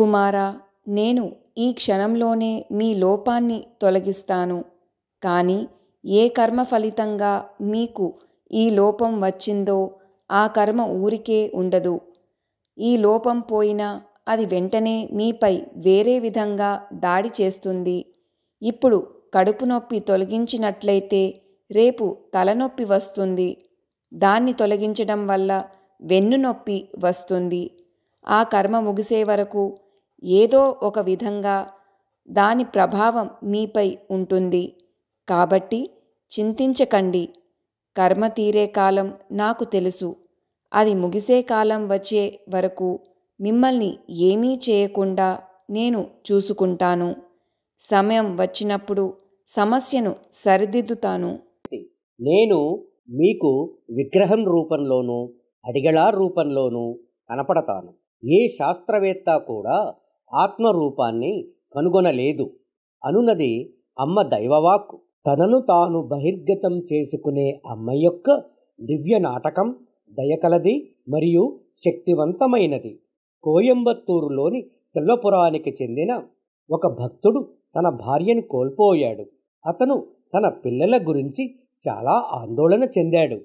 కుమారా నేను ఈ క్షణంలోనే మీ లోపాన్ని తొలగిస్తాను కానీ ఏ కర్మ ఫలితంగా మీకు ఈ లోపం వచ్చిందో ఆ కర్మ ఊరికే ఉండదు ఈ లోపం పోయినా అది వెంటనే మీపై వేరే విధంగా దాడి చేస్తుంది ఇప్పుడు కడుపు నొప్పి తొలగించినట్లయితే రేపు తలనొప్పి వస్తుంది దాన్ని తొలగించడం వల్ల వెన్ను నొప్పి వస్తుంది ఆ కర్మ ముగిసే వరకు ఏదో ఒక విధంగా దాని ప్రభావం మీపై ఉంటుంది కాబట్టి చింతించకండి కర్మ తీరే కాలం నాకు తెలుసు అది ముగిసే కాలం వచ్చే వరకు మిమ్మల్ని ఏమీ చేయకుండా నేను చూసుకుంటాను సమయం వచ్చినప్పుడు సమస్యను సరిదిద్దుతాను నేను మీకు విగ్రహం రూపంలోనూ అడిగళా రూపంలోనూ కనపడతాను ఏ శాస్త్రవేత్త కూడా ఆత్మరూపాన్ని కనుగొనలేదు అనునది అమ్మ దైవవాక్కు తనను తాను బహిర్గతం చేసుకునే అమ్మ యొక్క దివ్య నాటకం దయకలది మరియు శక్తివంతమైనది కోయంబత్తూరులోని సెల్వపురానికి చెందిన ఒక భక్తుడు తన భార్యను కోల్పోయాడు అతను తన పిల్లల గురించి చాలా ఆందోళన చెందాడు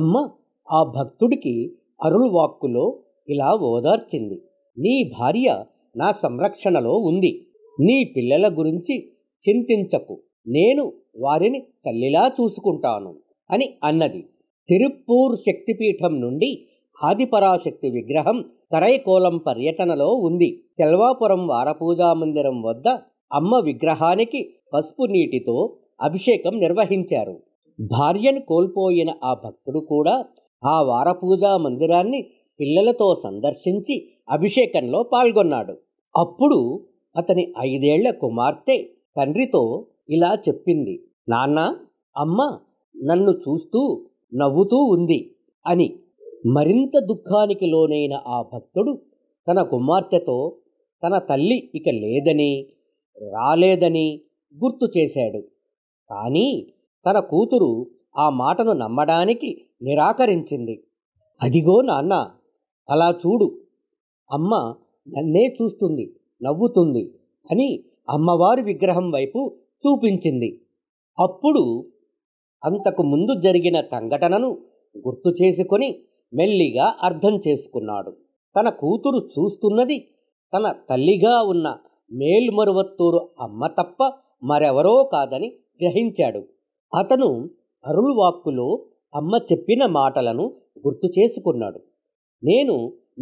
అమ్మ ఆ భక్తుడికి వాక్కులో ఇలా ఓదార్చింది నీ భార్య నా సంరక్షణలో ఉంది నీ పిల్లల గురించి చింతించకు నేను వారిని తల్లిలా చూసుకుంటాను అని అన్నది తిరుప్పూర్ శక్తిపీఠం నుండి ఆదిపరాశక్తి విగ్రహం తరైకోలం పర్యటనలో ఉంది సెల్వాపురం వారపూజా మందిరం వద్ద అమ్మ విగ్రహానికి పసుపు నీటితో అభిషేకం నిర్వహించారు భార్యను కోల్పోయిన ఆ భక్తుడు కూడా ఆ వారపూజా మందిరాన్ని పిల్లలతో సందర్శించి అభిషేకంలో పాల్గొన్నాడు అప్పుడు అతని ఐదేళ్ల కుమార్తె తండ్రితో ఇలా చెప్పింది నాన్న అమ్మ నన్ను చూస్తూ నవ్వుతూ ఉంది అని మరింత దుఃఖానికి లోనైన ఆ భక్తుడు తన కుమార్తెతో తన తల్లి ఇక లేదని రాలేదని గుర్తు చేశాడు కానీ తన కూతురు ఆ మాటను నమ్మడానికి నిరాకరించింది అదిగో నాన్న అలా చూడు అమ్మ నన్నే చూస్తుంది నవ్వుతుంది అని అమ్మవారి విగ్రహం వైపు చూపించింది అప్పుడు అంతకు ముందు జరిగిన సంఘటనను గుర్తు చేసుకొని మెల్లిగా అర్థం చేసుకున్నాడు తన కూతురు చూస్తున్నది తన తల్లిగా ఉన్న మేల్మరువత్తూరు అమ్మ తప్ప మరెవరో కాదని గ్రహించాడు అతను అరుళ్వాక్కులో అమ్మ చెప్పిన మాటలను గుర్తు చేసుకున్నాడు నేను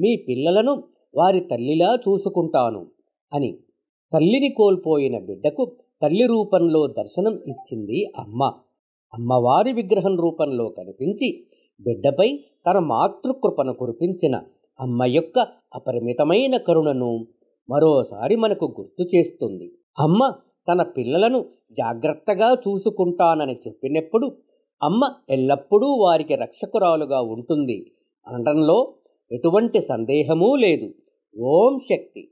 మీ పిల్లలను వారి తల్లిలా చూసుకుంటాను అని తల్లిని కోల్పోయిన బిడ్డకు తల్లి రూపంలో దర్శనం ఇచ్చింది అమ్మ అమ్మవారి విగ్రహం రూపంలో కనిపించి బిడ్డపై తన మాతృకృపను కురిపించిన అమ్మ యొక్క అపరిమితమైన కరుణను మరోసారి మనకు గుర్తు చేస్తుంది అమ్మ తన పిల్లలను జాగ్రత్తగా చూసుకుంటానని చెప్పినప్పుడు అమ్మ ఎల్లప్పుడూ వారికి రక్షకురాలుగా ఉంటుంది అనడంలో ఎటువంటి సందేహమూ లేదు ఓం శక్తి